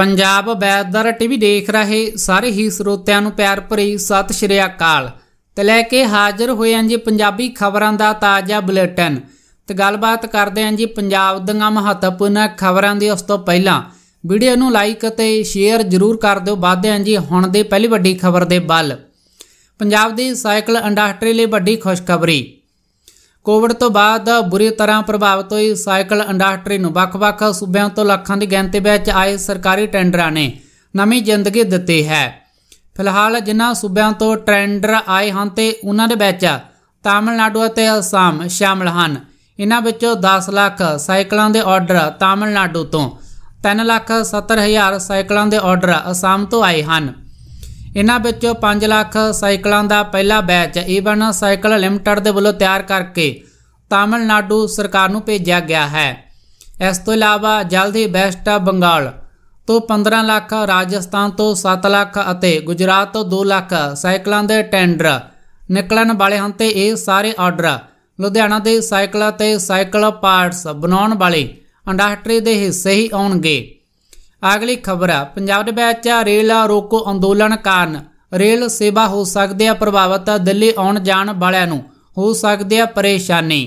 Punjab weather TV ਦੇਖ ਰਹੇ ਸਾਰੇ ਹੀ ਸਰੋਤਿਆਂ ਨੂੰ ਪਿਆਰ ਭਰੀ ਸਤਿ ਸ਼੍ਰੀ ਅਕਾਲ ਤੇ ਲੈ ਕੇ ਹਾਜ਼ਰ ਹੋਏ ਹਾਂ ਜੀ ਪੰਜਾਬੀ ਖਬਰਾਂ ਦਾ ਤਾਜ਼ਾ ਬੁਲੇਟਿਨ ਤੇ ਗੱਲਬਾਤ ਕਰਦੇ ਹਾਂ ਜੀ ਪੰਜਾਬ ਦੀਆਂ ਮਹੱਤਵਪੂਰਨ ਖਬਰਾਂ ਦੀ ਉਸ ਤੋਂ ਪਹਿਲਾਂ ਵੀਡੀਓ ਨੂੰ ਲਾਈਕ ਅਤੇ ਸ਼ੇਅਰ ਜ਼ਰੂਰ ਕਰ ਦਿਓ ਵਾਧੇ ਹਾਂ ਜੀ ਹੁਣ ਦੇ ਪਹਿਲੀ ਵੱਡੀ ਖਬਰ ਦੇ ਵੱਲ ਪੰਜਾਬ ਦੀ ਸਾਈਕਲ ਇੰਡਸਟਰੀ ਲਈ ਵੱਡੀ ਖੁਸ਼ਖਬਰੀ ਕੋਵਿਡ ਤੋਂ ਬਾਅਦ ਬੁਰੀ ਤਰ੍ਹਾਂ ਪ੍ਰਭਾਵਿਤ ਹੋਈ ਸਾਈਕਲ ਇੰਡਸਟਰੀ ਨੂੰ ਵੱਖ-ਵੱਖ ਸੂਬਿਆਂ ਤੋਂ ਲੱਖਾਂ ਦੀ ਗਿਣਤੀ ਵਿੱਚ ਆਏ ਸਰਕਾਰੀ ਟੈਂਡਰਾਂ ਨੇ ਨਵੀਂ ਜ਼ਿੰਦਗੀ ਦਿੱਤੀ ਹੈ ਫਿਲਹਾਲ ਜਿਨ੍ਹਾਂ ਸੂਬਿਆਂ ਤੋਂ ਟੈਂਡਰ ਆਏ ਹਨ ਤੇ ਉਹਨਾਂ ਦੇ ਵਿੱਚ ਤਾਮਿਲਨਾਡੂ ਅਤੇ ਅਸਾਮ ਸ਼ਾਮਲ ਹਨ ਇਹਨਾਂ ਵਿੱਚੋਂ 10 ਲੱਖ ਸਾਈਕਲਾਂ ਦੇ ਆਰਡਰ ਤਾਮਿਲਨਾਡੂ ਤੋਂ 3 ਲੱਖ 70 ਹਜ਼ਾਰ ਸਾਈਕਲਾਂ ਦੇ ਆਰਡਰ ਅਸਾਮ ਤੋਂ ਆਏ ਹਨ ਇਹਨਾਂ ਵਿੱਚੋਂ 5 ਲੱਖ ਸਾਈਕਲਾਂ ਦਾ ਪਹਿਲਾ ਬੈਚ ਈਵਨ ਸਾਈਕਲ ਲਿਮਟਿਡ ਦੇ ਵੱਲੋਂ ਤਿਆਰ ਕਰਕੇ ਤਾਮਿਲਨਾਡੂ ਸਰਕਾਰ ਨੂੰ ਭੇਜਿਆ ਗਿਆ ਹੈ ਇਸ ਤੋਂ ਇਲਾਵਾ ਜਲਦ ਹੀ ਵੈਸਟ ਬੰਗਾਲ ਤੋਂ 15 ਲੱਖ ਰਾਜਸਥਾਨ ਤੋਂ 7 ਲੱਖ ਅਤੇ ਗੁਜਰਾਤ ਤੋਂ 2 ਲੱਖ ਸਾਈਕਲਾਂ ਦੇ ਟੈਂਡਰ ਨਿਕਲਣ ਵਾਲੇ ਹਨ ਤੇ ਇਹ ਸਾਰੇ ਆਰਡਰ ਲੁਧਿਆਣਾ ਦੇ ਸਾਈਕਲਾਂ ਤੇ ਸਾਈਕਲ ਪਾਰਟਸ ਬਣਾਉਣ ਵਾਲੇ ਇੰਡਸਟਰੀ ਦੇ ਹਿੱਸੇ ਹੀ ਆਉਣਗੇ ਅਗਲੀ ਖਬਰ ਆ ਪੰਜਾਬ ਦੇ ਵਿੱਚ ਰੇਲ ਰੋਕੋ ਅੰਦੋਲਨ ਕਾਰਨ ਰੇਲ ਸੇਵਾ ਹੋ ਸਕਦੀ ਆ ਪ੍ਰਭਾਵਿਤ ਦਿੱਲੀ ਆਉਣ ਜਾਣ ਵਾਲਿਆਂ ਨੂੰ ਹੋ ਸਕਦੀ ਆ ਪਰੇਸ਼ਾਨੀ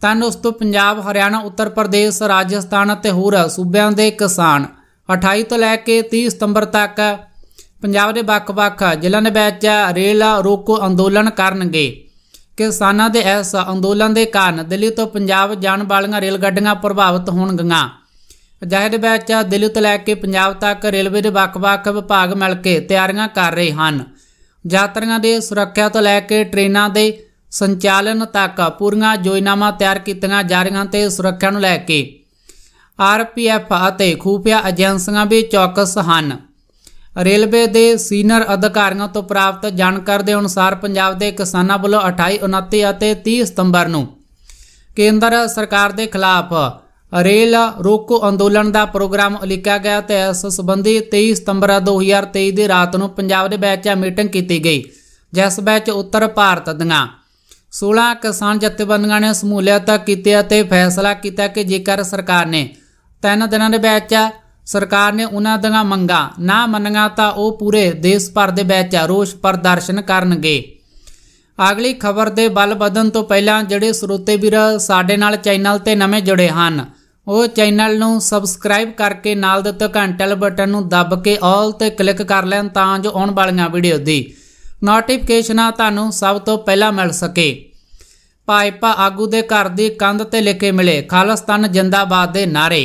ਤਾਂ ਉਸ ਤੋਂ ਪੰਜਾਬ ਹਰਿਆਣਾ ਉੱਤਰ ਪ੍ਰਦੇਸ਼ ਰਾਜਸਥਾਨ ਅਤੇ ਹੋਰ ਸੂਬਿਆਂ ਦੇ ਕਿਸਾਨ 28 ਤੋਂ ਲੈ ਕੇ 30 ਸਤੰਬਰ ਤੱਕ ਪੰਜਾਬ ਦੇ ਵੱਖ-ਵੱਖ ਜ਼ਿਲ੍ਹਿਆਂ ਦੇ ਵਿੱਚ ਰੇਲ ਰੋਕੋ ਅੰਦੋਲਨ ਕਰਨਗੇ ਕਿਸਾਨਾਂ ਦੇ ਇਸ ਅੰਦੋਲਨ ਦੇ ਕਾਰਨ ਦਿੱਲੀ ਤੋਂ ਪੰਜਾਬ ਜਾਣ ਵਾਲੀਆਂ ਰੇਲ ਗੱਡੀਆਂ ਪ੍ਰਭਾਵਿਤ ਹੋਣਗੀਆਂ ਅਜਿਹੇ ਦੇ ਵਿੱਚ ਦਿੱਲੀ ਤੋਂ ਲੈ ਕੇ ਪੰਜਾਬ ਤੱਕ ਰੇਲਵੇ ਦੇ ਵੱਖ-ਵੱਖ ਵਿਭਾਗ ਮਿਲ ਕੇ ਤਿਆਰੀਆਂ ਕਰ ਰਹੇ ਹਨ ਯਾਤਰੀਆਂ ਦੀ ਸੁਰੱਖਿਆ ਤੋਂ ਲੈ ਕੇ ਟ੍ਰੇਨਾਂ ਦੇ ਸੰਚਾਲਨ ਤੱਕ ਪੂਰੀਆਂ ਯੋਜਨਾਵਾਂ ਤਿਆਰ ਕੀਤੀਆਂ ਜਾ ਰਹੀਆਂ ਤੇ ਸੁਰੱਖਿਆ ਨੂੰ ਲੈ ਕੇ ਆਰਪੀਐਫ ਅਤੇ ਖੂਫੀਆ ਏਜੰਸੀਆਂ ਵੀ ਚੌਕਸ ਹਨ ਰੇਲਵੇ ਦੇ ਸੀਨੀਅਰ ਅਧਿਕਾਰੀਆਂ ਤੋਂ ਪ੍ਰਾਪਤ ਜਾਣਕਾਰੀ ਦੇ ਅਨੁਸਾਰ ਪੰਜਾਬ ਦੇ ਕਿਸਾਨਾਂ ਵੱਲੋਂ 28 29 ਅਤੇ 30 ਸਤੰਬਰ ਨੂੰ ਕੇਂਦਰ ਸਰਕਾਰ ਦੇ ਖਿਲਾਫ ਰੇਲ ਰੋਕੋ ਅੰਦੋਲਨ ਦਾ ਪ੍ਰੋਗਰਾਮ ਉਲੀਕਿਆ ਗਿਆ ਤੇ ਇਸ ਸੰਬੰਧੀ 23 ਸਤੰਬਰ 2023 ਦੀ ਰਾਤ ਨੂੰ ਪੰਜਾਬ ਦੇ ਵਿੱਚ ਮੀਟਿੰਗ ਕੀਤੀ ਗਈ ਜਿਸ ਵਿੱਚ ਉੱਤਰ ਭਾਰਤ ਦੀਆਂ 16 ਕਿਸਾਨ ਜਥੇਬੰਦੀਆਂ ਨੇ ਸਮੂਲੀਅਤ ਕੀਤੀ ਅਤੇ ਫੈਸਲਾ ਕੀਤਾ ਕਿ ਜੇਕਰ ਸਰਕਾਰ ਨੇ ਤਿੰਨ ਦਿਨਾਂ ਦੇ ਵਿੱਚ ਸਰਕਾਰ ਨੇ ਉਹਨਾਂ ਦੀਆਂ ਮੰਗਾਂ ਨਾ ਮੰਨੀਆਂ ਤਾਂ ਉਹ ਪੂਰੇ ਦੇਸ਼ ਭਰ ਦੇ ਵਿੱਚ ਰੋਸ ਪ੍ਰਦਰਸ਼ਨ ਕਰਨਗੇ ਅਗਲੀ ਖਬਰ ਦੇ ਬਲ ਵਧਣ ਤੋਂ ਪਹਿਲਾਂ ਜਿਹੜੇ ਸਰੋਤੇ ਵੀਰ ਸਾਡੇ ਨਾਲ ਚੈਨਲ ਤੇ ਨਵੇਂ ਜੁੜੇ ਹਨ ਉਹ ਚੈਨਲ ਨੂੰ ਸਬਸਕ੍ਰਾਈਬ ਕਰਕੇ ਨਾਲ ਦਿੱਤੇ ਘੰਟੇ ਵਾਲੇ ਬਟਨ ਨੂੰ ਦੱਬ ਕੇ ਆਲ ਤੇ ਕਲਿੱਕ ਕਰ ਲੈਣ ਤਾਂ ਜੋ ਆਉਣ ਵਾਲੀਆਂ ਵੀਡੀਓ ਦੀ ਨੋਟੀਫਿਕੇਸ਼ਨਾਂ ਤੁਹਾਨੂੰ ਸਭ ਤੋਂ ਪਹਿਲਾਂ ਮਿਲ ਸਕੇ ਪਾਇਪਾ ਆਗੂ ਦੇ ਘਰ ਦੀ ਕੰਧ ਤੇ ਲਿਖੇ ਮਿਲੇ ਖਾਲਸਤਾਨ ਜਿੰਦਾਬਾਦ ਦੇ ਨਾਰੇ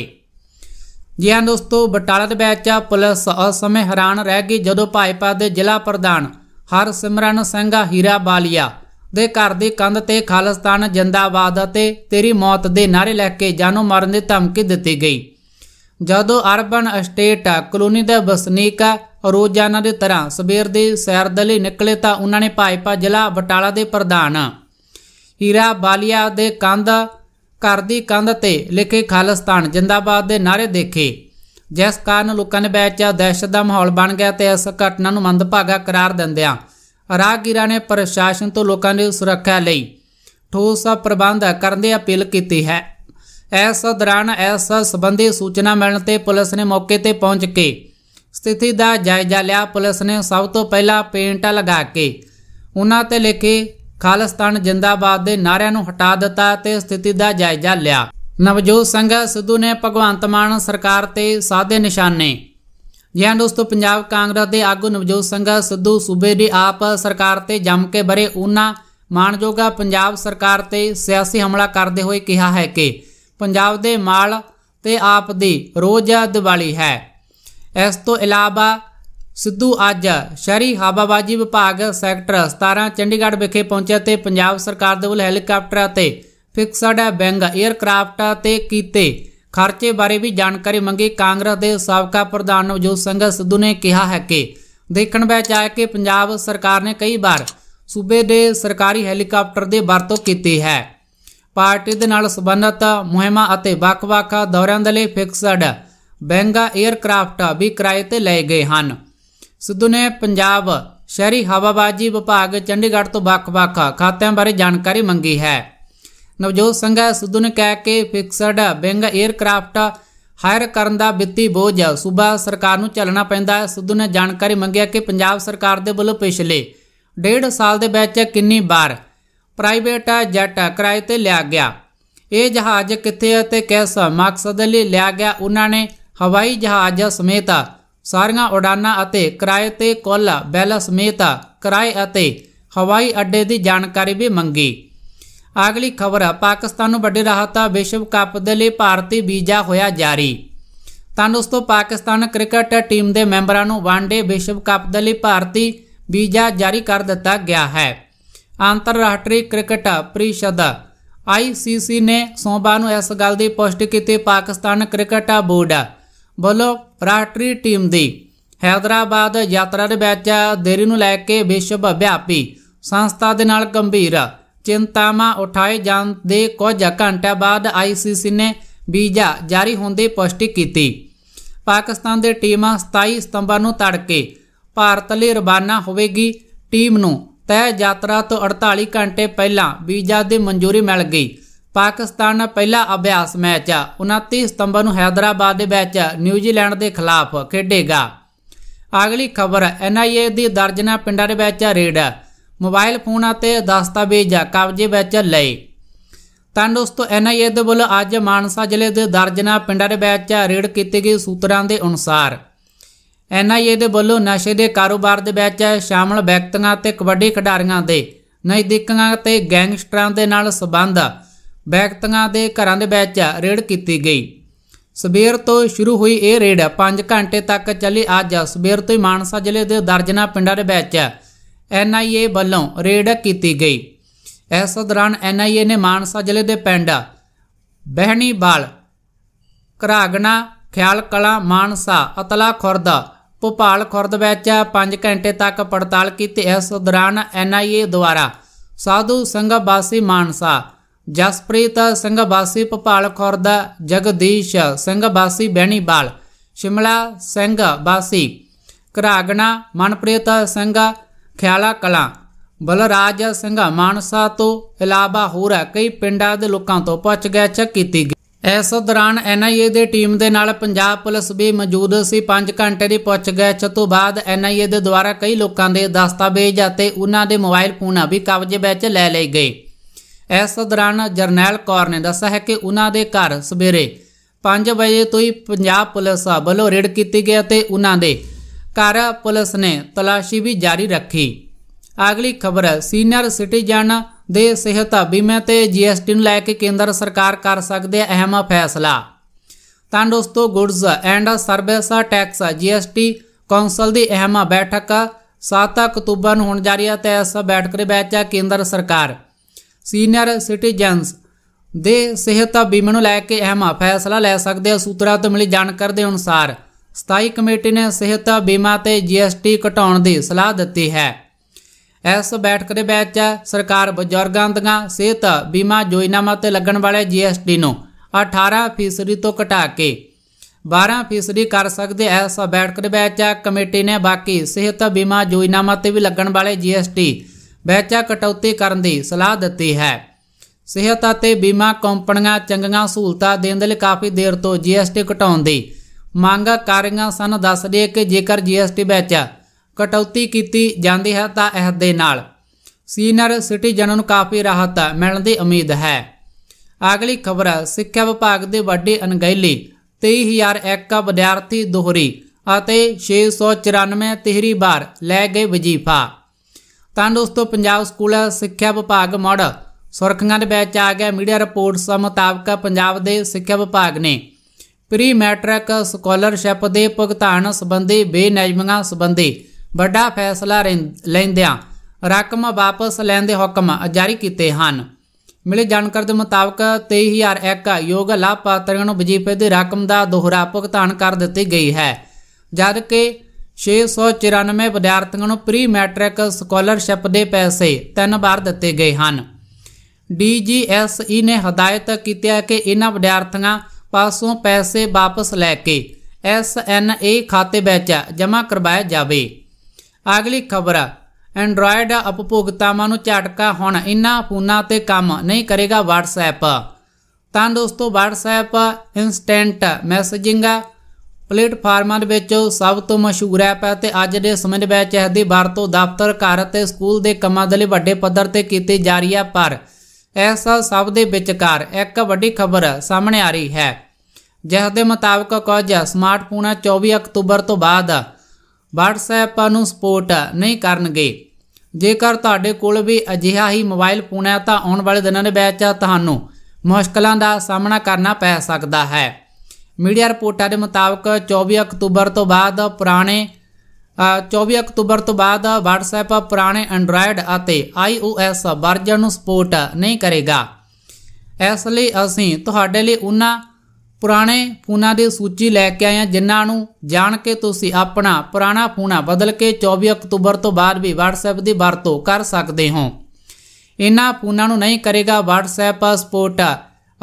ਜੀ ਹਾਂ ਦੋਸਤੋ ਬਟਾਲਾ ਦੇ ਵਿੱਚ ਪੁਲਿਸ ਅਸਮੇਂ ਹੈਰਾਨ ਰਹਿ ਗਈ ਜਦੋਂ ਪਾਇਪਾ ਦੇ ਜ਼ਿਲ੍ਹਾ ਪ੍ਰਧਾਨ ਹਰਸਿਮਰਨ ਸਿੰਘ ਹੀਰਾ ਬਾਲੀਆ ਦੇ ਘਰ ਦੀ ਕੰਧ ਤੇ ਖਾਲਸਤਾਨ ਜਿੰਦਾਬਾਦ ਅਤੇ ਤੇਰੀ ਮੌਤ ਦੇ ਨਾਰੇ ਲੈ ਕੇ ਜਾਨੋਂ ਮਾਰਨ ਦੀ ਧਮਕੀ ਦਿੱਤੀ ਗਈ ਜਦੋਂ ਅਰਬਨ ਅਸਟੇਟ ਕਲੋਨੀ ਦਾ ਵਸਨੀਕ ਰੋਜ਼ਾਨਾ ਦੇ ਤਰ੍ਹਾਂ ਸਵੇਰ ਦੇ ਸੈਰ ਦੇ ਲਈ ਨਿਕਲੇ ਤਾਂ ਉਹਨਾਂ ਨੇ ਭਾਜਪਾ ਜ਼ਿਲ੍ਹਾ ਬਟਾਲਾ ਦੇ ਪ੍ਰਧਾਨ ਹੀਰਾ ਬਾਲੀਆ ਦੇ ਕੰਧ ਘਰ ਦੀ ਕੰਧ ਤੇ ਲਿਖੇ ਖਾਲਸਤਾਨ ਜਿੰਦਾਬਾਦ ਦੇ ਨਾਰੇ ਦੇਖੇ ਜਿਸ ਕਾਰਨ ਲੋਕਾਂ ਨੇ ਬੈਚਾ ਦਹਿਸ਼ਤ ਦਾ ਮਾਹੌਲ ਬਣ ਗਿਆ ਤੇ ਇਸ ਘਟਨਾ ਨੂੰ ਮੰਦਭਾਗਾ ਕਰਾਰ ਦਿੰਦਿਆਂ ਰਾਗੀਰਾ ਨੇ ਪ੍ਰਸ਼ਾਸਨ ਤੋਂ ਲੋਕਾਂ ਦੀ ਸੁਰੱਖਿਆ ਲਈ ਠੋਸ ਪ੍ਰਬੰਧ ਕਰਨ ਦੀ ਅਪੀਲ ਕੀਤੀ ਹੈ ਇਸ ਦੌਰਾਨ ਇਸ ਸੰਬੰਧੀ ਸੂਚਨਾ ਮਿਲਣ ਤੇ ਪੁਲਿਸ ਨੇ ਮੌਕੇ ਤੇ ਪਹੁੰਚ ਕੇ ਸਥਿਤੀ ਦਾ ਜਾਇਜ਼ਾ ਲਿਆ ਪੁਲਿਸ ਨੇ ਸਭ ਤੋਂ ਪਹਿਲਾਂ ਪੇਂਟ ਲਗਾ ਕੇ ਉਹਨਾਂ ਤੇ ਲਿਖੇ ਖਾਲਿਸਤਾਨ ਜਿੰਦਾਬਾਦ ਦੇ ਨਾਰਿਆਂ ਨੂੰ ਹਟਾ ਦਿੱਤਾ ਤੇ ਸਥਿਤੀ ਦਾ ਜਾਇਜ਼ਾ ਲਿਆ ਨਵਜੋਤ ਸਿੰਘ ਸਿੱਧੂ ਨੇ ਭਗਵੰਤ ਮਾਨ ਸਰਕਾਰ ਤੇ ਸਾਦੇ ਨਿਸ਼ਾਨੇ ਜੀ ਹਾਂ ਦੋਸਤੋ ਪੰਜਾਬ ਕਾਂਗਰਸ ਦੇ ਆਗੂ ਨਵਜੋਤ ਸਿੰਘ ਸਿੱਧੂ ਸੂਬੇ ਦੀ ਆਪ ਸਰਕਾਰ ਤੇ ਜੰਮ ਕੇ ਬਰੇ ਉਹਨਾਂ ਮਾਨਯੋਗਾ ਪੰਜਾਬ ਸਰਕਾਰ ਤੇ ਸਿਆਸੀ ਹਮਲਾ ਕਰਦੇ ਹੋਏ ਕਿਹਾ ਹੈ ਕਿ ਪੰਜਾਬ ਦੇ ਮਾਲ ਤੇ ਆਪ ਦੀ ਰੋਜ਼ਾ ਦੀਵਾਲੀ ਹੈ ਇਸ ਤੋਂ ਇਲਾਵਾ ਸਿੱਧੂ ਅੱਜ ਸ਼ਹਿਰੀ ਹਵਾਬਾਜੀ ਵਿਭਾਗ ਸੈਕਟਰ 17 ਚੰਡੀਗੜ੍ਹ ਵਿਖੇ ਪਹੁੰਚੇ ਤੇ ਪੰਜਾਬ ਸਰਕਾਰ ਦੇ ਵੱਲ ਹੈਲੀਕਾਪਟਰ ਅਤੇ ਫਿਕਸਡ ਬੈਂਗ 에ਅਰਕ੍ਰਾਫਟ ਤੇ ਕੀਤੇ ਖਰਚੇ ਬਾਰੇ ਵੀ ਜਾਣਕਾਰੀ ਮੰਗੀ ਕਾਂਗਰਸ ਦੇ ਸਾਬਕਾ ਪ੍ਰਧਾਨ ਨਵਜੋਤ ਸਿੰਘ ਸਿੱਧੂ ਨੇ ਕਿਹਾ ਹੈ ਕਿ ਦੇਖਣ ਵਿੱਚ ਆਇਆ ਕਿ ਪੰਜਾਬ ਸਰਕਾਰ ਨੇ ਕਈ ਵਾਰ ਸੂਬੇ ਦੇ ਸਰਕਾਰੀ ਹੈਲੀਕਾਪਟਰ ਦੇ ਵਰਤੋਂ ਕੀਤੀ ਹੈ ਪਾਰਟੀ ਦੇ ਨਾਲ ਸਬੰਧਤ ਮੁਹਿੰਮਾਂ ਅਤੇ ਵੱਖ-ਵੱਖ ਦੌਰਿਆਂ ਦੇ ਲਈ ਫਿਕਸਡ ਬੈਂਗਾ 에ਅਰਕ੍ਰਾਫਟ ਵੀ ਕਿਰਾਏ ਤੇ ਲਏ ਗਏ ਹਨ ਸਿੱਧੂ ਨੇ ਪੰਜਾਬ ਸ਼ਹਿਰੀ ਹਵਾਬਾਜੀ ਵਿਭਾਗ ਚੰਡੀਗੜ੍ਹ ਤੋਂ ਵੱਖ-ਵੱਖ ਖਾਤਿਆਂ ਬਾਰੇ ਜਾਣਕਾਰੀ ਮੰਗੀ ਹੈ ਨਵਜੋਤ ਸਿੰਘ ਸਿੱਧੂ ਨੇ ਕਹਿ ਕੇ ਫਿਕਸਡ ਵਿੰਗ 에ਅਰਕ੍ਰਾਫਟ ਹਾਇਰ ਕਰਨ ਦਾ ਵਿੱਤੀ ਬੋਝ ਸੂਬਾ ਸਰਕਾਰ ਨੂੰ ਚੱਲਣਾ ਪੈਂਦਾ ਹੈ ਸਿੱਧੂ ਨੇ ਜਾਣਕਾਰੀ ਮੰਗਿਆ ਕਿ ਪੰਜਾਬ ਸਰਕਾਰ ਦੇ ਵੱਲੋਂ ਪਿਛਲੇ ਡੇਢ ਸਾਲ ਦੇ ਵਿੱਚ ਕਿੰਨੀ ਵਾਰ ਪ੍ਰਾਈਵੇਟ ਜੈਟ ਕਿਰਾਏ ਤੇ ਲਿਆ ਗਿਆ ਇਹ ਜਹਾਜ਼ ਕਿੱਥੇ ਅਤੇ ਕਿਸ ਮਕਸਦ ਲਈ ਲਿਆ ਗਿਆ ਉਹਨਾਂ ਨੇ ਹਵਾਈ ਜਹਾਜ਼ ਸਮੇਤ ਸਾਰੀਆਂ ਉਡਾਨਾਂ ਅਤੇ ਕਿਰਾਏ ਤੇ ਕੁੱਲ ਬਿੱਲ ਸਮੇਤ ਕਿਰਾਏ ਅਤੇ ਹਵਾਈ ਅੱਡੇ ਦੀ ਜਾਣਕਾਰੀ ਵੀ ਮੰਗੀ ਅਗਲੀ ਖਬਰ ਪਾਕਿਸਤਾਨ ਨੂੰ ਵੱਡੀ ਰਾਹਤ ਵਿਸ਼ਵ ਕੱਪ ਦੇ ਲਈ ਭਾਰਤੀ ਵੀਜ਼ਾ ਹੋਇਆ ਜਾਰੀ ਤਾਂ ਦੋਸਤੋ ਪਾਕਿਸਤਾਨ ਕ੍ਰਿਕਟ ਟੀਮ ਦੇ ਮੈਂਬਰਾਂ ਨੂੰ ਡੇ ਵਿਸ਼ਵ ਕੱਪ ਦੇ ਲਈ ਭਾਰਤੀ ਵੀਜ਼ਾ ਜਾਰੀ ਕਰ ਦਿੱਤਾ ਗਿਆ ਹੈ ਅੰਤਰਰਾਸ਼ਟਰੀ ਕ੍ਰਿਕਟ ਪ੍ਰੀਸ਼ਦ ਆਈਸੀਸੀ ਨੇ ਸੋਮਵਾਰ ਨੂੰ ਇਸ ਗੱਲ ਦੀ ਪੁਸ਼ਟੀ ਕੀਤੀ ਪਾਕਿਸਤਾਨ ਕ੍ਰਿਕਟ ਬੋਰਡ ਵੱਲੋਂ ਰਾਸ਼ਟਰੀ ਟੀਮ ਦੀ ਹైదరాబాద్ ਯਾਤਰਾ ਦੇ ਵਿੱਚ ਦੇਰੀ ਨੂੰ ਲੈ ਕੇ ਵਿਸ਼ਵ ਵਿਆਪੀ ਸੰਸਥਾ ਦੇ ਨਾਲ ਗੰਭੀਰ ਚਿੰਤਾਵਾਂ ਉਠਾਏ ਜਾਣ ਦੇ ਕੁਝ ਘੰਟਿਆਂ ਬਾਅਦ ਆਈਸੀਸੀ ਨੇ ਵੀਜ਼ਾ ਜਾਰੀ ਹੁੰਦੇ ਪੁਸ਼ਟੀ ਕੀਤੀ ਪਾਕਿਸਤਾਨ ਦੇ ਟੀਮਾਂ 27 ਸਤੰਬਰ ਨੂੰ ਤੜਕੇ ਭਾਰਤ ਲਈ ਰਵਾਨਾ ਹੋਵੇਗੀ ਟੀਮ ਨੂੰ ਤੈ ਯਾਤਰਾ ਤੋਂ 48 ਘੰਟੇ ਪਹਿਲਾਂ ਵੀਜ਼ਾ ਦੀ ਮਨਜ਼ੂਰੀ ਮਿਲ ਗਈ ਪਾਕਿਸਤਾਨ ਦਾ ਪਹਿਲਾ ਅਭਿਆਸ ਮੈਚ 29 ਸਤੰਬਰ ਨੂੰ ਹైదరాబాద్ ਦੇ ਵਿੱਚ ਨਿਊਜ਼ੀਲੈਂਡ ਦੇ ਖਿਲਾਫ ਖੇਡੇਗਾ ਅਗਲੀ ਖਬਰ ਐਨਆਈਏ ਦੀ ਦਰਜਨਾ ਪਿੰਡਾਂ ਦੇ ਵਿੱਚ ਰੇਡ ਹੈ ਮੋਬਾਈਲ ਫੋਨ ਅਤੇ ਦਸਤਾਵੇਜ਼ ਕਬਜ਼ੇ ਵਿੱਚ ਲਏ ਤਾਂ ਦੋਸਤੋ ਐਨਆਈਏ ਦੇ ਵੱਲੋਂ ਅੱਜ ਮਾਨਸਾ ਜ਼ਿਲ੍ਹੇ ਦੇ ਦਰਜਨਾ ਪਿੰਡਾਂ ਦੇ ਵਿੱਚ ਰੇਡ ਕੀਤੀ ਗਈ ਸੂਤਰਾਂ ਦੇ ਅਨੁਸਾਰ ਐਨਆਈਏ ਦੇ ਵੱਲੋਂ ਨਸ਼ੇ ਦੇ ਕਾਰੋਬਾਰ ਦੇ ਵਿੱਚ ਸ਼ਾਮਲ ਵਿਅਕਤੀਆਂ ਤੇ ਕਬੱਡੀ ਖਿਡਾਰੀਆਂ ਦੇ ਨਜ਼ਦੀਕਾਂ ਤੇ ਗੈਂਗਸਟਰਾਂ ਦੇ ਨਾਲ ਸਬੰਧ ਵਿਅਕਤੀਆਂ ਦੇ ਘਰਾਂ ਦੇ ਵਿੱਚ ਰੇਡ ਕੀਤੀ ਗਈ ਸਵੇਰ ਤੋਂ ਸ਼ੁਰੂ ਹੋਈ ਇਹ ਰੇਡ 5 ਘੰਟੇ ਤੱਕ ਚੱਲੀ ਅੱਜ ਸਵੇਰ ਤੋਂ ਹੀ ਮਾਨਸਾ ਜ਼ਿਲ੍ਹੇ ਦੇ ਦਰਜਨਾ ਪਿੰਡਾਂ ਦੇ ਵਿੱਚ ਐਨਆਈਏ ਵੱਲੋਂ ਰੇਡ ਕੀਤੀ ਗਈ ਇਸ ਦੌਰਾਨ ਐਨਆਈਏ ਨੇ ਮਾਨਸਾ ਜ਼ਿਲ੍ਹੇ ਦੇ ਪਿੰਡ ਬਹਿਣੀਵਾਲ ਘਰਾਗਣਾ ਖਿਆਲ ਕਲਾ ਮਾਨਸਾ ਅਤਲਾ ਖੁਰਦ ਭੋਪਾਲ ਖੁਰਦ ਵਿੱਚ 5 ਘੰਟੇ ਤੱਕ ਪੜਤਾਲ ਕੀਤੀ ਇਸ ਦੌਰਾਨ ਐਨਆਈਏ ਦੁਆਰਾ ਸਾਧੂ ਸਿੰਘ ਬਾਸੀ ਮਾਨਸਾ ਜਸਪ੍ਰੀਤ ਸਿੰਘ ਬਾਸੀ ਭੋਪਾਲ ਖੁਰਦ ਜਗਦੀਸ਼ ਸਿੰਘ ਵਾਸੀ ਬਹਿਣੀਵਾਲ ਸ਼ਿਮਲਾ ਸਿੰਘ ਬਾਸੀ ਘਰਾਗਣਾ ਮਨਪ੍ਰੀਤ ਸਿੰਘ ਖਿਆਲਾ ਕਲਾ ਬਲਰਾਜ ਸਿੰਘ ਮਾਨਸਾ ਤੋਂ ਇਲਾਵਾ ਹੋਰ ਕਈ ਪਿੰਡਾਂ ਦੇ ਲੋਕਾਂ ਤੋਂ ਪੁੱਛਗਿੱਛ ਕੀਤੀ ਗਈ ਇਸ ਦੌਰਾਨ ਐਨਆਈਏ ਦੇ ਟੀਮ ਦੇ ਨਾਲ ਪੰਜਾਬ ਪੁਲਿਸ ਵੀ ਮੌਜੂਦ ਸੀ 5 ਘੰਟੇ ਦੀ ਚ ਤੋਂ ਬਾਅਦ ਐਨਆਈਏ ਦੇ ਦੁਆਰਾ ਕਈ ਲੋਕਾਂ ਦੇ ਦਸਤਾਵੇਜ਼ ਅਤੇ ਉਹਨਾਂ ਦੇ ਮੋਬਾਈਲ ਫੋਨ ਵੀ ਕਬਜ਼ੇ ਵਿੱਚ ਲੈ ਲਏ ਗਏ ਇਸ ਦੌਰਾਨ ਜਰਨੈਲ ਕੌਰ ਨੇ ਦੱਸਿਆ ਹੈ ਕਿ ਉਹਨਾਂ ਦੇ ਘਰ ਸਵੇਰੇ 5 ਵਜੇ ਤੋਂ ਹੀ ਪੰਜਾਬ ਪੁਲਿਸ ਵੱਲੋਂ ਰੇਡ ਕੀਤੀ ਗਈ ਅਤੇ ਉਹਨਾਂ ਦੇ ਕਾਰਾ ਪੁਲਿਸ ਨੇ ਤਲਾਸ਼ੀ ਵੀ ਜਾਰੀ ਰੱਖੀ ਅਗਲੀ ਖਬਰ ਸੀਨੀਅਰ ਸਿਟੀਜ਼ਨ ਦੇ ਸਿਹਤ ਬੀਮੇ ਤੇ ਜੀਐਸਟੀ ਨੂੰ ਲੈ ਕੇ ਕੇਂਦਰ ਸਰਕਾਰ ਕਰ ਸਕਦੇ ਅਹਿਮ ਫੈਸਲਾ ਤਾਂ ਦੋਸਤੋ goods and service tax GST council ਦੀ ਅਹਿਮ ਬੈਠਕ 7 ਅਕਤੂਬਰ ਨੂੰ ਹੋਣ ਜਾ ਰਹੀ ਹੈ ਤੇ ਇਸ ਬੈਠਕ ਦੇ ਵਿੱਚ ਕੇਂਦਰ ਸਰਕਾਰ ਸੀਨੀਅਰ ਸਿਟੀਜ਼ਨਸ ਦੇ ਸਿਹਤ ਬੀਮੇ ਨੂੰ ਲੈ ਕੇ ਅਹਿਮ ਫੈਸਲਾ ਲੈ ਸਕਦੇ ਸੂਤਰਾਂ ਤੋਂ ਮਿਲੀ ਜਾਣਕਾਰੀ ਦੇ ਅਨੁਸਾਰ ਸਥਾਈ ਕਮੇਟੀ ਨੇ ਸਿਹਤ ਬੀਮਾ ਤੇ ਜੀਐਸਟੀ ਘਟਾਉਣ ਦੀ ਸਲਾਹ ਦਿੱਤੀ ਹੈ ਇਸ ਬੈਠਕ ਦੇ ਵਿੱਚ ਸਰਕਾਰ ਬਜ਼ੁਰਗਾਂ ਦੀਆਂ ਸਿਹਤ ਬੀਮਾ ਯੋਜਨਾਵਾਂ ਤੇ ਲੱਗਣ ਵਾਲੇ ਜੀਐਸਟੀ ਨੂੰ 18% ਤੋਂ ਘਟਾ ਕੇ 12% ਕਰ ਸਕਦੇ ਐ ਇਸ ਬੈਠਕ ਦੇ ਵਿੱਚ ਕਮੇਟੀ ਨੇ ਬਾਕੀ ਸਿਹਤ ਬੀਮਾ ਯੋਜਨਾਵਾਂ ਤੇ ਵੀ ਲੱਗਣ ਵਾਲੇ ਜੀਐਸਟੀ ਵਿੱਚ ਕਟੌਤੀ ਕਰਨ ਦੀ ਸਲਾਹ ਦਿੱਤੀ ਹੈ ਸਿਹਤ ਅਤੇ ਬੀਮਾ ਕੰਪਨੀਆਂ ਚੰਗੀਆਂ ਸਹੂਲਤਾਂ ਦੇਣ ਦੇ ਲਈ ਕਾਫੀ ਦੇਰ ਤੋਂ ਜੀਐਸਟੀ ਘਟਾਉਣ ਦੀ ਮੰਗ ਕਰ ਰਹੀਆਂ ਸਨ ਦੱਸਦੇ ਕਿ ਜੇਕਰ ਜੀਐਸਟੀ ਵਿੱਚ ਕਟੌਤੀ ਕੀਤੀ ਜਾਂਦੀ ਹੈ ਤਾਂ ਇਸ ਦੇ ਨਾਲ ਸੀਨੀਅਰ ਸਿਟੀਜ਼ਨ ਨੂੰ ਕਾਫੀ ਰਾਹਤ ਮਿਲਣ ਦੀ ਉਮੀਦ ਹੈ ਅਗਲੀ ਖਬਰ ਸਿੱਖਿਆ ਵਿਭਾਗ ਦੇ ਵੱਡੇ ਅਨਗਹਿਲੀ 23001 ਵਿਦਿਆਰਥੀ ਦੋਹਰੀ ਅਤੇ 694 ਤੀਹਰੀ ਬਾਰ ਲੈ ਗਏ ਵਜੀਫਾ ਤਾਂ ਦੋਸਤੋ ਪੰਜਾਬ ਸਕੂਲ ਸਿੱਖਿਆ ਵਿਭਾਗ ਮੋੜ ਸੁਰਖੀਆਂ ਦੇ ਵਿੱਚ ਆ ਗਿਆ ਮੀਡੀਆ ਰਿਪੋਰਟਸ ਮੁਤਾਬਕ ਪੰਜਾਬ ਦੇ ਸਿੱਖਿਆ ਵਿਭਾਗ ਨੇ ਪ੍ਰੀ ਮੈਟ੍ਰਿਕ ਸਕਾਲਰਸ਼ਿਪ ਦੇ ਭੁਗਤਾਨ ਸੰਬੰਧੀ ਬੇਨਿਯਮਾਂ ਸੰਬੰਧੀ ਵੱਡਾ ਫੈਸਲਾ ਲੈਂਦਿਆਂ ਰਕਮ ਵਾਪਸ ਲੈਣ ਦੇ ਹੁਕਮ ਜਾਰੀ ਕੀਤੇ ਹਨ ਮਿਲੇ ਜਾਣਕਾਰੀ ਦੇ ਮੁਤਾਬਕ 23001 ਯੋਗ ਲਾਭਪਾਤਰੀਆਂ ਨੂੰ ਵਜੀਫੇ ਦੀ ਰਕਮ ਦਾ ਦੋਹਰਾ ਭੁਗਤਾਨ ਕਰ ਦਿੱਤੀ ਗਈ ਹੈ ਜਦ ਕਿ 694 ਵਿਦਿਆਰਥੀਆਂ ਨੂੰ ਪ੍ਰੀ ਮੈਟ੍ਰਿਕ ਸਕਾਲਰਸ਼ਿਪ ਦੇ ਪੈਸੇ ਤਿੰਨ ਵਾਰ ਦਿੱਤੇ ਗਏ ਹਨ ਡੀਜੀਐਸਈ ਨੇ ਹਦਾਇਤ ਕੀਤੀ ਹੈ ਕਿ ਇਹਨਾਂ ਵਿਦਿਆਰਥੀਆਂ ਪਾਸੋਂ ਪੈਸੇ ਵਾਪਸ ਲੈ ਕੇ ਐਸ ਐਨ ਏ ਖਾਤੇ ਵਿੱਚ ਜਮ੍ਹਾਂ ਕਰਵਾਇਆ ਜਾਵੇ ਅਗਲੀ ਖਬਰ ਐਂਡਰੋਇਡ ਉਪਭੋਗਤਾਵਾਂ ਨੂੰ ਝਟਕਾ ਹੁਣ ਇਨ੍ਹਾਂ ਫੋਨਾਂ ਤੇ ਕੰਮ ਨਹੀਂ ਕਰੇਗਾ WhatsApp ਤਾਂ ਦੋਸਤੋ WhatsApp ਇਨਸਟੈਂਟ ਮੈਸੇਜਿੰਗ ਪਲੇਟਫਾਰਮਾਂ ਦੇ ਵਿੱਚ ਸਭ ਤੋਂ ਮਸ਼ਹੂਰ ਐਪ ਹੈ ਤੇ ਅੱਜ ਦੇ ਸਮੇਂ ਦੇ ਵਿੱਚ ਇਹਦੀ ਵਰਤੋਂ ਦਫ਼ਤਰ, ਘਰ ਤੇ ਸਕੂਲ ਦੇ ਕੰਮਾਂ ਦੇ ਲਈ ਵੱਡੇ ਪੱਧਰ ਤੇ ਕੀਤੀ ਜਾ ਰਹੀ ਹੈ ਪਰ ਇਸ ਸਭ ਦੇ ਵਿਚਕਾਰ ਇੱਕ ਵੱਡੀ ਖਬਰ ਸਾਹਮਣੇ ਆ ਰਹੀ ਹੈ ਜਿਸ ਦੇ ਮੁਤਾਬਕ ਕੁਝ ਸਮਾਰਟਫੋਨਾਂ 24 ਅਕਤੂਬਰ ਤੋਂ ਬਾਅਦ WhatsApp ਨੂੰ ਸਪੋਰਟ ਨਹੀਂ ਕਰਨਗੇ ਜੇਕਰ ਤੁਹਾਡੇ ਕੋਲ ਵੀ ਅਜਿਹਾ ਹੀ ਮੋਬਾਈਲ ਫੋਨ ਹੈ ਤਾਂ ਆਉਣ ਵਾਲੇ ਦਿਨਾਂ ਦੇ ਵਿੱਚ ਤੁਹਾਨੂੰ ਮੁਸ਼ਕਲਾਂ ਦਾ ਸਾਹਮਣਾ ਕਰਨਾ ਪੈ ਸਕਦਾ ਹੈ ਮੀਡੀਆ ਰਿਪੋਰਟਾਂ ਦੇ ਮੁਤਾਬਕ 24 ਅਕਤੂਬਰ ਤੋਂ ਬਾਅਦ ਪੁਰਾਣੇ 24 ਅਕਤੂਬਰ ਤੋਂ ਬਾਅਦ WhatsApp ਪੁਰਾਣੇ Android ਅਤੇ iOS ਵਰਜ਼ਨ ਨੂੰ ਸਪੋਰਟ ਨਹੀਂ ਕਰੇਗਾ ਇਸ ਲਈ ਅਸੀਂ ਤੁਹਾਡੇ ਲਈ ਉਹਨਾਂ ਪੁਰਾਣੇ ਫੋਨਾਂ ਦੀ ਸੂਚੀ ਲੈ ਕੇ ਆਏ ਹਾਂ ਜਿਨ੍ਹਾਂ ਨੂੰ ਜਾਣ ਕੇ ਤੁਸੀਂ ਆਪਣਾ ਪੁਰਾਣਾ ਫੋਨਾ ਬਦਲ ਕੇ 24 ਅਕਤੂਬਰ ਤੋਂ ਬਾਅਦ ਵੀ WhatsApp ਦੀ ਵਰਤੋਂ ਕਰ ਸਕਦੇ ਹੋ ਇਹਨਾਂ ਫੋਨਾਂ ਨੂੰ ਨਹੀਂ ਕਰੇਗਾ WhatsApp ਸਪੋਰਟ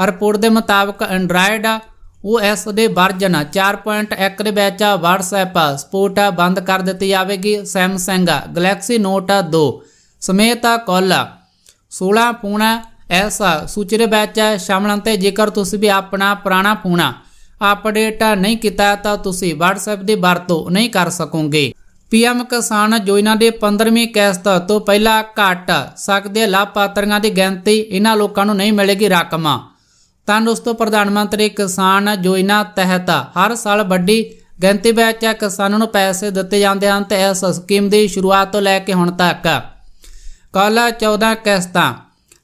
ਰਿਪੋਰਟ ਦੇ ਮੁਤਾਬਕ Android ਉਹ ਇਸ ਦੇ ਵਰਜਨ 4.1 ਦੇ ਵਿੱਚ WhatsApp ਸਪੋਰਟ ਬੰਦ ਕਰ ਦਿੱਤੀ ਜਾਵੇਗੀ Samsung Galaxy Note 2 ਸਮੇਤ ਕੁੱਲ 16 ਪੂਣਾ ਇਸ ਸੂਚੀ ਦੇ ਵਿੱਚ ਸ਼ਾਮਲ ਹਨ ਤੇ ਜੇਕਰ ਤੁਸੀਂ ਵੀ ਆਪਣਾ ਪੁਰਾਣਾ ਫੋਨ ਅਪਡੇਟ ਨਹੀਂ ਕੀਤਾ ਤਾਂ ਤੁਸੀਂ WhatsApp ਦੀ ਵਰਤੋਂ ਨਹੀਂ ਕਰ ਸਕੋਗੇ ਪੀਐਮ ਕਿਸਾਨ ਯੋਜਨਾ ਦੇ 15ਵੀਂ ਕਿਸ਼ਤ ਤੋਂ ਪਹਿਲਾਂ ਘਟ ਸਕਦੇ ਲਾਭਪਾਤਰੀਆਂ ਦੀ ਗਿਣਤੀ ਇਹਨਾਂ ਲੋਕਾਂ ਨੂੰ ਨਹੀਂ ਮਿਲੇਗੀ ਰਕਮਾਂ ਤਾਂ ਦੋਸਤੋ ਪ੍ਰਧਾਨ ਮੰਤਰੀ ਕਿਸਾਨ ਯੋਜਨਾ ਤਹਿਤ ਹਰ ਸਾਲ ਵੱਡੀ ਗਿਣਤੀ ਵਿੱਚ ਕਿਸਾਨਾਂ ਨੂੰ ਪੈਸੇ ਦਿੱਤੇ ਜਾਂਦੇ ਹਨ ਤੇ ਇਸ ਸਕੀਮ ਦੀ ਸ਼ੁਰੂਆਤ ਤੋਂ ਲੈ ਕੇ ਹੁਣ ਤੱਕ ਕੱਲ 14 ਕਿਸ਼ਤਾਂ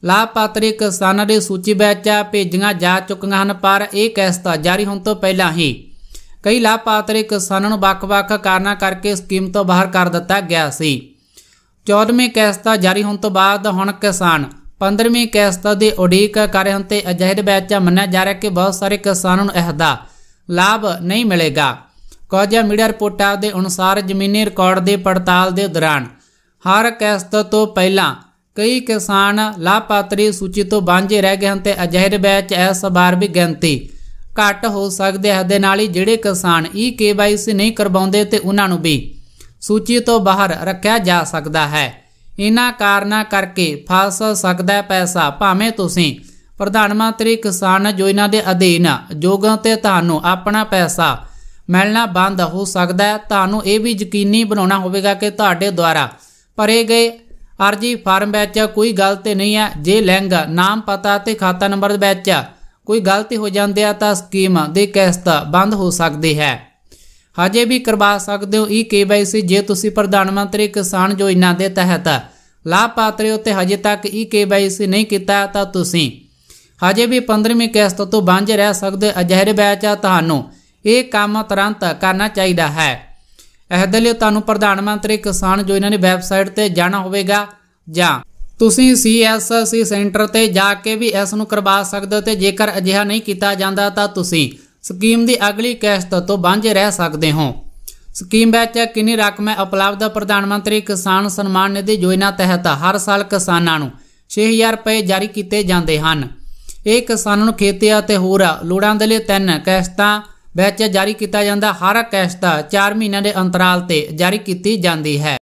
ਲਾਭਪਾਤਰੀ ਕਿਸਾਨਾਂ ਦੀ ਸੂਚੀ ਵਿੱਚ ਭੇਜੀਆਂ ਜਾ ਚੁੱਕੀਆਂ ਹਨ ਪਰ ਇਹ ਕਿਸ਼ਤਾਂ ਜਾਰੀ ਹੋਣ ਤੋਂ ਪਹਿਲਾਂ ਹੀ ਕਈ ਲਾਭਪਾਤਰੀ ਕਿਸਾਨਾਂ ਨੂੰ ਵੱਖ-ਵੱਖ ਕਾਰਨਾਂ ਕਰਕੇ ਸਕੀਮ ਤੋਂ ਬਾਹਰ ਕਰ ਦਿੱਤਾ ਗਿਆ ਸੀ 14ਵੀਂ ਕਿਸ਼ਤਾਂ ਜਾਰੀ ਹੋਣ ਤੋਂ ਬਾਅਦ ਹੁਣ ਕਿਸਾਨ 15ਵੀਂ ਕਿਸ਼ਤ ਦੀ ਉਡੀਕ ਕਰ ਰਹੇ ਹਨ ਤੇ ਅਜਿਹੇ ਵਿੱਚ ਮੰਨਿਆ ਜਾ ਰਿਹਾ ਕਿ ਬਹੁਤ ਸਾਰੇ ਕਿਸਾਨਾਂ ਨੂੰ ਇਹਦਾ ਲਾਭ ਨਹੀਂ ਮਿਲੇਗਾ ਕੋਜਾ ਮੀਡੀਆ ਰਿਪੋਰਟਾਂ ਦੇ ਅਨੁਸਾਰ ਜ਼ਮੀਨੀ ਰਿਕਾਰਡ ਦੇ ਪੜਤਾਲ ਦੇ ਦੌਰਾਨ ਹਰ ਕਿਸ਼ਤ ਤੋਂ ਪਹਿਲਾਂ ਕਈ ਕਿਸਾਨ ਲਾਭਪਾਤਰੀ ਸੂਚੀ ਤੋਂ ਵਾਂਝੇ ਰਹਿ ਗਏ ਹਨ ਤੇ ਅਜਿਹੇ ਵਿੱਚ ਇਸ ਵਾਰ ਵੀ ਗਿਣਤੀ ਘੱਟ ਹੋ ਸਕਦੇ ਹਦੇ ਦੇ ਨਾਲ ਹੀ ਜਿਹੜੇ ਕਿਸਾਨ ਈ ਕੇਵਾਈਸੀ ਨਹੀਂ ਕਰਵਾਉਂਦੇ ਤੇ ਉਹਨਾਂ ਨੂੰ ਵੀ ਸੂਚੀ ਤੋਂ ਬਾਹਰ ਰੱਖਿਆ ਜਾ ਸਕਦਾ ਹੈ ਇਹਨਾਂ ਕਾਰਨਾਂ ਕਰਕੇ ਫਸ ਸਕਦਾ ਹੈ ਪੈਸਾ ਭਾਵੇਂ ਤੁਸੀਂ ਪ੍ਰਧਾਨ ਮੰਤਰੀ ਕਿਸਾਨ ਯੋਜਨਾ ਦੇ ਅਧੀਨ ਜੋਗਾਂ ਤੇ ਤੁਹਾਨੂੰ ਆਪਣਾ ਪੈਸਾ ਮਿਲਣਾ ਬੰਦ ਹੋ ਸਕਦਾ ਹੈ ਤੁਹਾਨੂੰ ਇਹ ਵੀ ਯਕੀਨੀ ਬਣਾਉਣਾ ਹੋਵੇਗਾ ਕਿ ਤੁਹਾਡੇ ਦੁਆਰਾ ਭਰੇ ਗਏ ਅਰਜੀ ਫਾਰਮ ਵਿੱਚ ਕੋਈ ਗਲਤੀ ਨਹੀਂ ਹੈ ਜੇ ਲਿੰਗ ਨਾਮ ਪਤਾ ਤੇ ਖਾਤਾ ਨੰਬਰ ਵਿੱਚ ਕੋਈ ਗਲਤੀ ਹੋ ਜਾਂਦੀ ਹੈ ਤਾਂ ਸਕੀਮ ਦੇ ਕਿਸ਼ਤ ਬੰਦ ਹੋ ਸਕਦੀ ਹੈ ਹਜੇ ਵੀ ਕਰਵਾ ਸਕਦੇ ਹੋ ਈ ਕੇਵਾਈਸੀ ਜੇ ਤੁਸੀਂ ਪ੍ਰਧਾਨ ਮੰਤਰੀ ਕਿਸਾਨ ਯੋਜਨਾ ਦੇ ਤਹਿਤ ਲਾਭਪਾਤਰੀ ਉਤੇ ਹਜੇ ਤੱਕ ਈ ਕੇਵਾਈਸੀ ਨਹੀਂ ਕੀਤਾ ਤਾਂ ਤੁਸੀਂ ਹਜੇ ਵੀ 15ਵੀਂ ਕਿਸ਼ਤ ਤੋਂ ਵਾਂਝੇ ਰਹਿ ਸਕਦੇ ਹੋ ਬੈਚ ਆ ਤੁਹਾਨੂੰ ਇਹ ਕੰਮ ਤੁਰੰਤ ਕਰਨਾ ਚਾਹੀਦਾ ਹੈ ਇਹਦੇ ਲਈ ਤੁਹਾਨੂੰ ਪ੍ਰਧਾਨ ਮੰਤਰੀ ਕਿਸਾਨ ਯੋਜਨਾ ਦੀ ਵੈਬਸਾਈਟ ਤੇ ਜਾਣਾ ਹੋਵੇਗਾ ਜਾਂ ਤੁਸੀਂ ਸੀਐਸਸੀ ਸੈਂਟਰ ਤੇ ਜਾ ਕੇ ਵੀ ਇਸ ਨੂੰ ਕਰਵਾ ਸਕਦੇ ਹੋ ਤੇ ਜੇਕਰ ਅਜਿਹਾ ਨਹੀਂ ਕੀਤਾ ਜਾਂਦਾ ਤਾਂ ਤੁਸੀਂ ਸਕੀਮ ਦੀ ਅਗਲੀ ਕਿਸ਼ਤ ਤੋਂ ਵਾਂਝੇ ਰਹਿ ਸਕਦੇ ਹੋ ਸਕੀਮ ਵਿੱਚ ਕਿੰਨੀ ਰਕਮ ਹੈ ਉਪਲਬਧ ਪ੍ਰਧਾਨ ਮੰਤਰੀ ਕਿਸਾਨ ਸਨਮਾਨ ਨਿਧੀ ਯੋਜਨਾ ਤਹਿਤ ਹਰ ਸਾਲ ਕਿਸਾਨਾਂ ਨੂੰ 6000 ਰੁਪਏ ਜਾਰੀ ਕੀਤੇ ਜਾਂਦੇ ਹਨ ਇਹ ਕਿਸਾਨਾਂ ਨੂੰ ਖੇਤੀ ਅਤੇ ਹੋਰ ਲੋੜਾਂ ਦੇ ਲਈ ਤਿੰਨ ਕਿਸ਼ਤਾਂ ਵਿੱਚ ਜਾਰੀ ਕੀਤਾ ਜਾਂਦਾ ਹਰ ਕਿਸ਼ਤ 4 ਮਹੀਨਿਆਂ ਦੇ ਅੰਤਰਾਲ ਤੇ ਜਾਰੀ ਕੀਤੀ ਜਾਂਦੀ ਹੈ